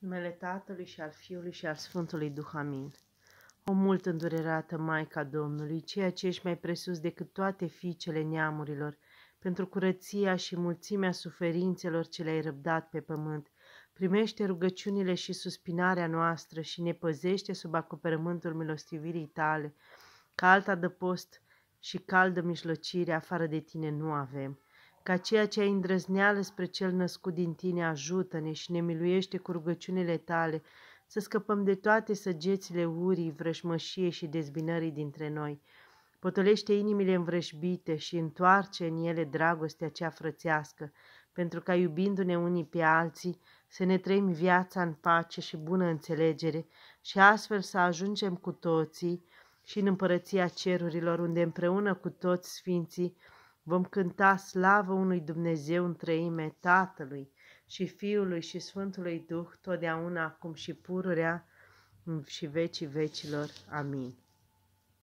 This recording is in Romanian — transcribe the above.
Numele Tatălui și al Fiului și al Sfântului Duh. Amin. O mult îndurerată Maica Domnului, ceea ce ești mai presus decât toate fiicele neamurilor, pentru curăția și mulțimea suferințelor ce le-ai răbdat pe pământ, primește rugăciunile și suspinarea noastră și ne păzește sub acoperământul milostivirii tale, ca alta de post și caldă mijlocire afară de tine nu avem ca ceea ce ai îndrăzneală spre cel născut din tine, ajută-ne și ne miluiește cu rugăciunile tale, să scăpăm de toate săgețile urii, vrășmășie și dezbinării dintre noi. Potolește inimile învrășbite și întoarce în ele dragostea cea frățească, pentru ca iubindu-ne unii pe alții, să ne trăim viața în pace și bună înțelegere și astfel să ajungem cu toții și în împărăția cerurilor, unde împreună cu toți sfinții Vom cânta slavă unui Dumnezeu în treime Tatălui și Fiului și Sfântului Duh, totdeauna, acum și pururea și vecii vecilor. Amin.